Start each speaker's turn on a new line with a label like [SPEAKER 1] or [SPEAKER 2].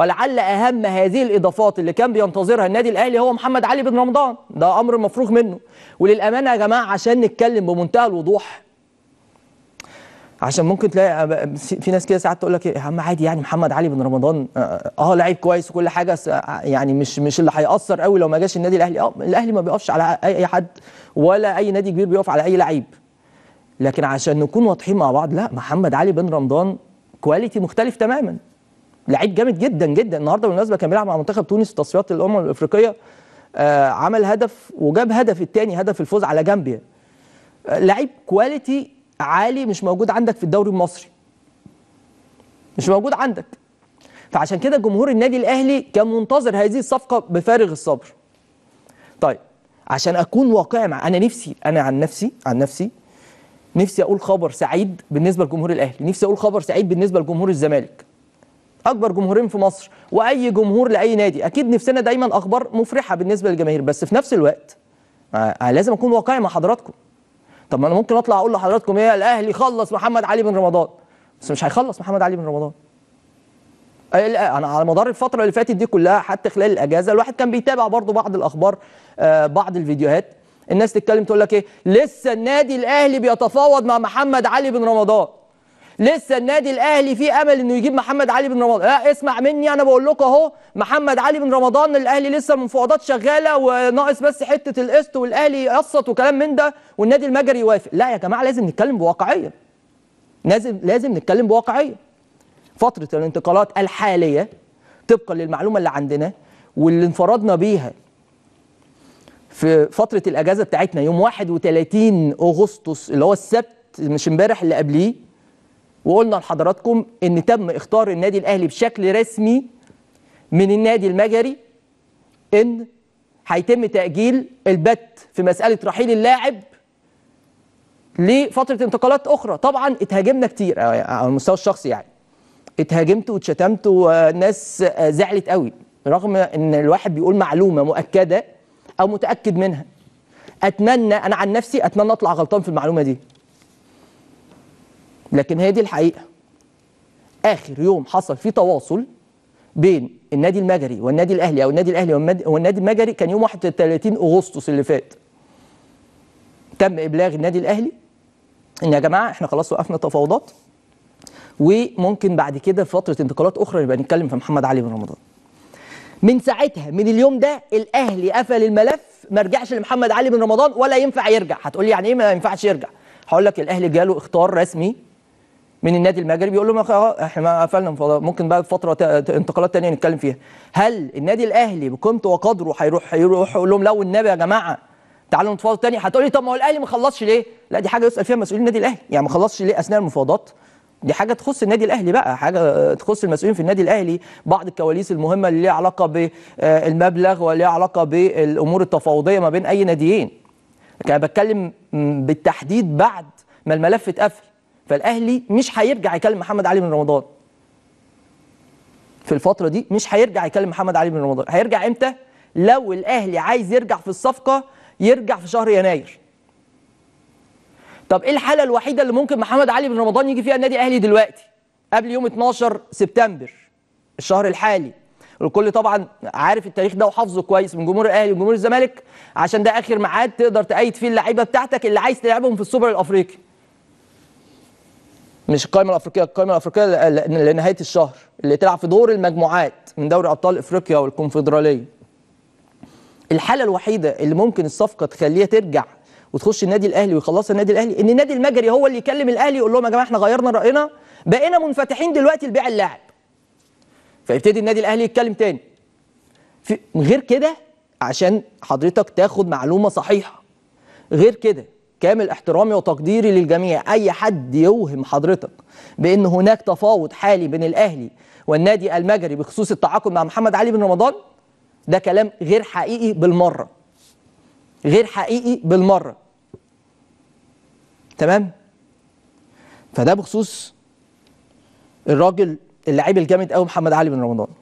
[SPEAKER 1] ولعل اهم هذه الاضافات اللي كان بينتظرها النادي الاهلي هو محمد علي بن رمضان ده امر مفروغ منه وللامانه يا جماعه عشان نتكلم بمنتهى الوضوح عشان ممكن تلاقي أه، في ناس كده ساعات تقول لك إيه، يا عم عادي يعني محمد علي بن رمضان اه, أه،, أه، لعيب كويس وكل حاجه يعني مش مش اللي هيأثر قوي لو ما جاش النادي الاهلي اه الاهلي ما بيقفش على اي حد ولا اي نادي كبير بيقف على اي لعيب لكن عشان نكون واضحين مع بعض لا محمد علي بن رمضان كواليتي مختلف تماما لعيب جامد جدا جدا النهارده بالمناسبه كان بيلعب مع منتخب تونس في تصفيات الامم الافريقيه آه عمل هدف وجاب هدف الثاني هدف الفوز على جامبيا آه لعيب كواليتي عالي مش موجود عندك في الدوري المصري مش موجود عندك فعشان كده جمهور النادي الاهلي كان منتظر هذه الصفقه بفارغ الصبر طيب عشان اكون واقعي مع انا نفسي انا عن نفسي عن نفسي نفسي اقول خبر سعيد بالنسبه لجمهور الاهلي نفسي اقول خبر سعيد بالنسبه لجمهور الزمالك اكبر جمهورين في مصر واي جمهور لاي نادي اكيد نفسنا دايما اخبار مفرحه بالنسبه للجماهير بس في نفس الوقت آه، آه، لازم اكون واقعي مع حضراتكم طب ما انا ممكن اطلع اقول لحضراتكم ايه الاهلي خلص محمد علي بن رمضان بس مش هيخلص محمد علي بن رمضان آه، انا على مدار الفتره اللي فاتت دي كلها حتى خلال الاجازه الواحد كان بيتابع برضو بعض الاخبار بعض الفيديوهات الناس تتكلم تقول لك ايه لسه النادي الاهلي بيتفاوض مع محمد علي بن رمضان لسه النادي الاهلي فيه امل انه يجيب محمد علي بن رمضان لا اسمع مني انا بقول لكم اهو محمد علي بن رمضان الاهلي لسه المفاوضات شغاله وناقص بس حته القسط والاهلي يقسط وكلام من ده والنادي المجري يوافق لا يا جماعه لازم نتكلم بواقعيه لازم لازم نتكلم بواقعيه فتره الانتقالات الحاليه طبقا للمعلومه اللي عندنا واللي انفردنا بيها في فتره الاجازه بتاعتنا يوم 31 اغسطس اللي هو السبت مش امبارح اللي قبليه وقلنا لحضراتكم ان تم اختار النادي الاهلي بشكل رسمي من النادي المجري ان هيتم تاجيل البت في مساله رحيل اللاعب لفتره انتقالات اخرى طبعا اتهاجمنا كتير على المستوى الشخصي يعني اتهاجمت واتشتمت وناس زعلت قوي رغم ان الواحد بيقول معلومه مؤكده او متاكد منها اتمنى انا عن نفسي اتمنى اطلع غلطان في المعلومه دي لكن هي دي الحقيقه اخر يوم حصل فيه تواصل بين النادي المجري والنادي الاهلي او النادي الاهلي والنادي المجري كان يوم 31 اغسطس اللي فات تم ابلاغ النادي الاهلي ان يا جماعه احنا خلاص وقفنا تفاوضات وممكن بعد كده في فتره انتقالات اخرى نبقى نتكلم في محمد علي بن رمضان من ساعتها من اليوم ده الاهلي قفل الملف ما رجعش لمحمد علي بن رمضان ولا ينفع يرجع هتقول لي يعني ايه ما ينفعش يرجع هقول لك الاهلي جاله اختار رسمي من النادي المغربي يقول لهم آه، احنا قفلنا ممكن بقى فتره انتقالات ثانيه نتكلم فيها هل النادي الاهلي بقيمته وقدره هيروح هيروح يقول لهم لو النبي يا جماعه تعالوا نتفاوض ثاني هتقول لي طب ما هو الاهلي ما خلصش ليه؟ لا دي حاجه يسال فيها مسؤولين النادي الاهلي يعني ما خلصش ليه اثناء المفاوضات؟ دي حاجه تخص النادي الاهلي بقى حاجه تخص المسؤولين في النادي الاهلي بعض الكواليس المهمه اللي ليها علاقه بالمبلغ آه، وليها علاقه بالامور التفاوضيه ما بين اي ناديين لكن انا بتكلم بالتحديد بعد ما الملف اتقفل فالاهلي مش هيرجع يكلم محمد علي بن رمضان في الفتره دي مش هيرجع يكلم محمد علي بن رمضان هيرجع امتى لو الاهلي عايز يرجع في الصفقه يرجع في شهر يناير طب ايه الحاله الوحيده اللي ممكن محمد علي بن رمضان يجي فيها النادي الاهلي دلوقتي قبل يوم 12 سبتمبر الشهر الحالي الكل طبعا عارف التاريخ ده وحافظه كويس من جمهور الاهلي وجمهور الزمالك عشان ده اخر ميعاد تقدر تأيد فيه اللعيبه بتاعتك اللي عايز تلعبهم في السوبر الافريقي مش القائمه الافريقيه القائمه الافريقيه لنهايه الشهر اللي تلعب في دور المجموعات من دوري ابطال افريقيا والكونفدراليه الحاله الوحيده اللي ممكن الصفقه تخليها ترجع وتخش النادي الاهلي ويخلصها النادي الاهلي ان النادي المجري هو اللي يكلم الاهلي يقول لهم يا جماعه احنا غيرنا راينا بقينا منفتحين دلوقتي لبيع اللاعب فيبتدي النادي الاهلي يتكلم تاني في غير كده عشان حضرتك تاخد معلومه صحيحه غير كده كامل احترامي وتقديري للجميع اي حد يوهم حضرتك بان هناك تفاوض حالي بين الاهلي والنادي المجري بخصوص التعاقد مع محمد علي بن رمضان ده كلام غير حقيقي بالمره غير حقيقي بالمره تمام فده بخصوص الراجل اللعيب الجامد قوي محمد علي بن رمضان